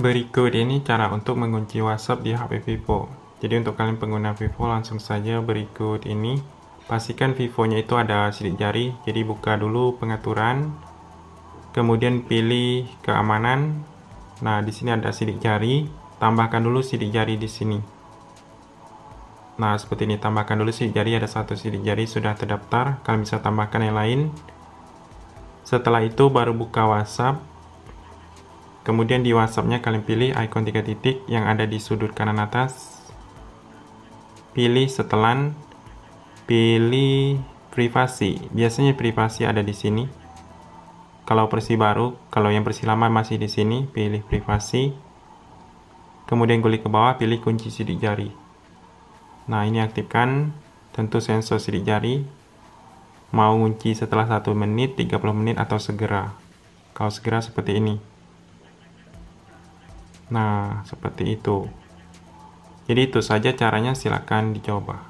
Berikut ini cara untuk mengunci WhatsApp di HP Vivo. Jadi untuk kalian pengguna Vivo langsung saja berikut ini. Pastikan Vivo-nya itu ada sidik jari, jadi buka dulu pengaturan. Kemudian pilih keamanan. Nah, di sini ada sidik jari, tambahkan dulu sidik jari di sini. Nah, seperti ini tambahkan dulu sidik jari, ada satu sidik jari sudah terdaftar, kalian bisa tambahkan yang lain. Setelah itu baru buka WhatsApp Kemudian di WhatsAppnya kalian pilih icon tiga titik yang ada di sudut kanan atas. Pilih setelan, pilih privasi. Biasanya privasi ada di sini. Kalau versi baru, kalau yang versi lama masih di sini, pilih privasi. Kemudian klik ke bawah, pilih kunci sidik jari. Nah, ini aktifkan tentu sensor sidik jari. Mau kunci setelah 1 menit, 30 menit, atau segera. Kalau segera seperti ini. Nah, seperti itu. Jadi itu saja caranya silahkan dicoba.